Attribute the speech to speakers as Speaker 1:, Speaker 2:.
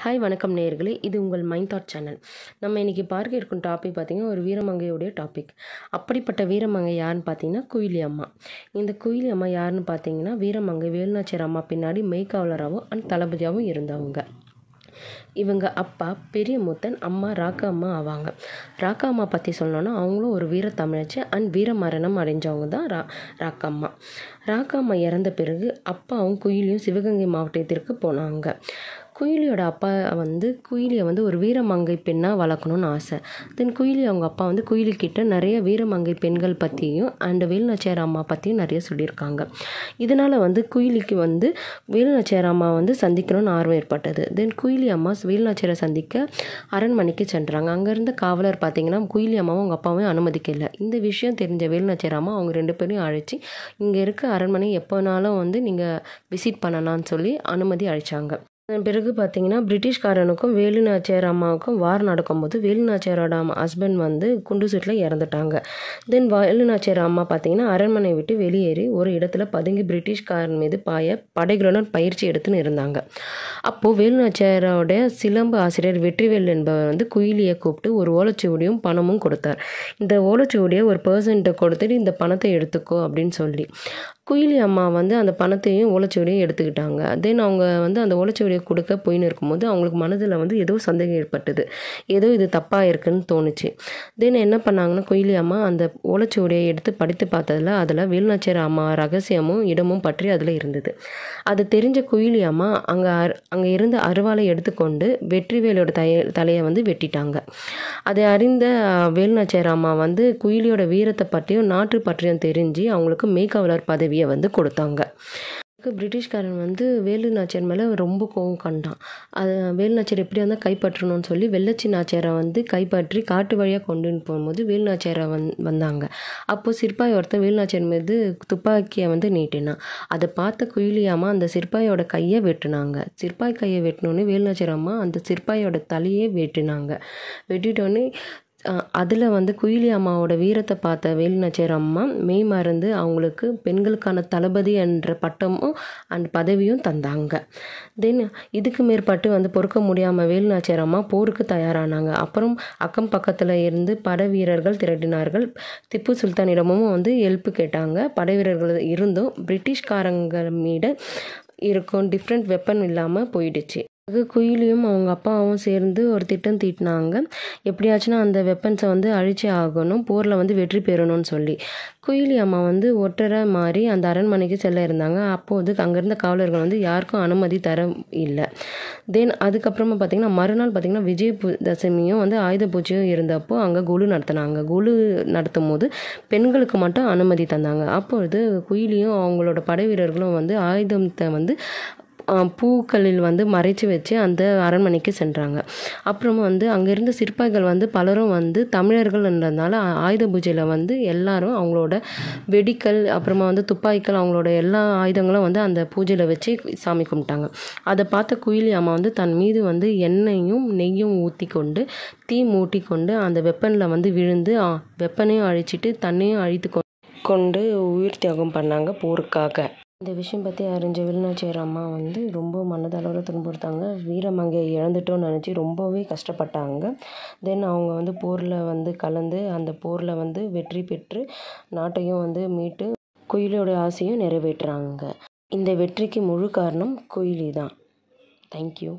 Speaker 1: hi வணக்கம் நேர்களே இது உங்கள் மைண்ட் தாட் சேனல் நம்ம இன்னைக்கு பார்க்க இருக்கும் டாபிக் பார்த்திங்கன்னா ஒரு வீரமங்கையுடைய டாபிக் அப்படிப்பட்ட வீரமங்கை யாருன்னு பார்த்தீங்கன்னா குயிலி அம்மா இந்த குயிலி அம்மா யாருன்னு பார்த்தீங்கன்னா வீரமங்கை வேலுநாச்சியர் அம்மா பின்னாடி மெய்காவலராகவும் அண்ட் தளபதியாகவும் இருந்தவங்க இவங்க அப்பா பெரிய மூத்தன் அம்மா ராக்கா அம்மா ஆவாங்க ராக்கா அம்மா பற்றி சொல்லணும்னா அவங்களும் ஒரு வீர தமிழச்சி அண்ட் வீர மரணம் அடைஞ்சவங்க தான் ரா ராக்கா அம்மா ராக்கா அம்மா இறந்த பிறகு அப்பாவும் குயிலியும் சிவகங்கை மாவட்டத்திற்கு போனாங்க குயிலியோட அப்பா வந்து குயிலியை வந்து ஒரு வீரமங்கை பெண்ணாக வளர்க்கணும்னு ஆசை தென் குயிலி அவங்க அப்பா வந்து குயிலிக்கிட்ட நிறைய வீரமங்கை பெண்கள் பற்றியும் அண்ட் வேலுநாச்சியார் அம்மா பற்றியும் நிறைய சொல்லியிருக்காங்க இதனால் வந்து குயிலிக்கு வந்து வேலுநாச்சியார் அம்மா வந்து சந்திக்கணும்னு ஆர்வம் ஏற்பட்டது தென் குயிலி அம்மா வேலுநாச்சியரை சந்திக்க அரண்மனைக்கு சென்றாங்க அங்கேருந்து காவலர் பார்த்தீங்கன்னா குயிலி அம்மாவும் அவங்க அப்பாவும் அனுமதிக்கலை இந்த விஷயம் தெரிஞ்ச வேலுநாச்சியார் அம்மா அவங்க ரெண்டு பேரையும் அழைச்சி இங்கே இருக்க அரண்மனை எப்போனாலும் வந்து நீங்கள் விசிட் பண்ணலான்னு சொல்லி அனுமதி அழைச்சாங்க பிறகு பார்த்தீங்கன்னா பிரிட்டிஷ்காரனுக்கும் வேலுநாச்சியார் அம்மாவுக்கும் வார் நடக்கும்போது வேலுநாச்சியாரோட அம்மா ஹஸ்பண்ட் வந்து குண்டு சீட்டில் இறந்துட்டாங்க தென் வேலுநாச்சியார் அம்மா பார்த்தீங்கன்னா அரண்மனை விட்டு வெளியேறி ஒரு இடத்துல பதுங்கி பிரிட்டிஷ்காரன் மீது பாய படைகளுடன் பயிற்சி எடுத்துன்னு இருந்தாங்க அப்போது வேலுநாச்சியாரோட சிலம்பு ஆசிரியர் வெற்றிவேல் என்பவர் வந்து குயிலியை கூப்பிட்டு ஒரு ஓலைச்சுவடியும் பணமும் கொடுத்தார் இந்த ஓலைச்சுவடியை ஒரு பர்சன்ட்டை கொடுத்துட்டு இந்த பணத்தை எடுத்துக்கோ அப்படின்னு சொல்லி குயிலி அம்மா வந்து அந்த பணத்தையும் ஓலைச்சுவடியும் எடுத்துக்கிட்டாங்க தென் அவங்க வந்து அந்த ஓலைச்சுவடியை கொடுக்க போயின்னு இருக்கும்போது அவங்களுக்கு மனதில் வந்து ஏதோ சந்தேகம் ஏற்பட்டது ஏதோ இது தப்பாக இருக்குன்னு தோணுச்சு தென் என்ன பண்ணாங்கன்னா கொயிலி அந்த ஓலைச்சுவடியை எடுத்து படித்து பார்த்ததில் அதில் வேலுநாச்சியார் அம்மா ரகசியமும் இடமும் பற்றி அதில் இருந்தது அது தெரிஞ்ச குயிலி அம்மா அங்கே அங்கே இருந்த அருவாலை எடுத்துக்கொண்டு வெற்றிவேலோட தய தலையை வந்து வெட்டிட்டாங்க அதை அறிந்த வேலுநாச்சியர் அம்மா வந்து குயிலியோட வீரத்தை பற்றியும் நாற்று பற்றியும் தெரிஞ்சு அவங்களுக்கு மேய்காவலர் பதவியை வந்து கொடுத்தாங்க பிரிட்டிஷ்காரன் வந்து வேலு நாச்சியார் மேலே ரொம்ப கோவம் கண்டான் அது வேலு நாச்சியார் எப்படியா இருந்தால் கைப்பற்றணும்னு சொல்லி வெள்ளச்சி நாச்சியாரை வந்து கைப்பற்றி காட்டு வழியாக கொண்டு போகும்போது வேலு நாச்சியாரை வந் வந்தாங்க அப்போது சிற்பாய் ஒருத்தன் வேலு நாச்சியார் மீது துப்பாக்கியை வந்து நீட்டினான் அதை பார்த்த குயிலியாமா அந்த சிற்பாயோட கையை வெட்டினாங்க சிற்பாய் கையை வெட்டினோடனே வேலு நாச்சியார் அம்மா அந்த சிற்பாயோட தலையே வெட்டினாங்க வெட்டிட்டோன்னே அதில் வந்து குயிலி அம்மாவோட வீரத்தை பார்த்த வேலுநாச்சியார் அம்மா மெய் மறந்து அவங்களுக்கு பெண்களுக்கான தளபதி என்ற பட்டமும் அண்ட் பதவியும் தந்தாங்க தென் இதுக்கு மேற்பட்டு வந்து பொறுக்க முடியாமல் வேலுநாச்சியார் அம்மா போருக்கு தயாரானாங்க அப்புறம் அக்கம் பக்கத்தில் இருந்து பட வீரர்கள் திரட்டினார்கள் திப்பு சுல்தானிடமும் வந்து எழுப்பு கேட்டாங்க படை வீரர்கள் இருந்தும் பிரிட்டிஷ்காரங்கள் மீட இருக்கும் டிஃப்ரெண்ட் வெப்பன் இல்லாமல் போயிடுச்சு அதுக்கு குயிலியும் அவங்க அப்பாவும் சேர்ந்து ஒரு திட்டம் தீட்டினாங்க எப்படியாச்சுன்னா அந்த வெப்பன்ஸை வந்து அழிச்சே ஆகணும் போரில் வந்து வெற்றி பெறணும்னு சொல்லி குயிலி அம்மா வந்து ஒற்றரை மாறி அந்த அரண்மனைக்கு செல்ல இருந்தாங்க அப்போது அங்கேருந்த காவலர்கள் வந்து யாருக்கும் அனுமதி தர இல்லை தென் அதுக்கப்புறமா பார்த்திங்கன்னா மறுநாள் பார்த்திங்கன்னா விஜய் தசமியும் வந்து ஆயுத பூஜையும் இருந்தப்போ அங்கே குழு நடத்தினாங்க குழு நடத்தும் போது பெண்களுக்கு மட்டும் அனுமதி தந்தாங்க அப்பொழுது குயிலியும் அவங்களோட படை வீரர்களும் வந்து ஆயுதத்தை வந்து பூக்களில் வந்து மறைச்சி வச்சு அந்த அரண்மனைக்கு சென்றாங்க அப்புறமா வந்து அங்கேருந்து சிற்பாய்கள் வந்து பலரும் வந்து தமிழர்கள்ன்றதுனால ஆயுத பூஜையில் வந்து எல்லாரும் அவங்களோட வெடிக்கல் அப்புறமா வந்து துப்பாக்கிகள் அவங்களோட எல்லா ஆயுதங்களும் வந்து அந்த பூஜையில் வச்சு சாமி கும்பிட்டாங்க அதை பார்த்த குயிலி அம்மா வந்து தன் மீது வந்து எண்ணெயும் நெய்யும் ஊற்றி கொண்டு தீ மூட்டி கொண்டு அந்த வெப்பனில் வந்து விழுந்து வெப்பனையும் அழிச்சிட்டு தன்னையும் அழித்து கொண்டு உயிர் தியாகம் பண்ணாங்க போருக்காக இந்த விஷயம் பற்றி அறிஞ்ச வில்நாச்சியார் அம்மா வந்து ரொம்ப மனதளவில் துன்புறுத்தாங்க வீரம் அங்கே இழந்துட்டோன்னு நினச்சி ரொம்பவே கஷ்டப்பட்டாங்க தென் அவங்க வந்து போரில் வந்து கலந்து அந்த போரில் வந்து வெற்றி பெற்று நாட்டையும் வந்து மீட்டு குயிலியோட ஆசையும் நிறைவேற்றுறாங்க இந்த வெற்றிக்கு முழு காரணம் குயிலி தான் தேங்க்யூ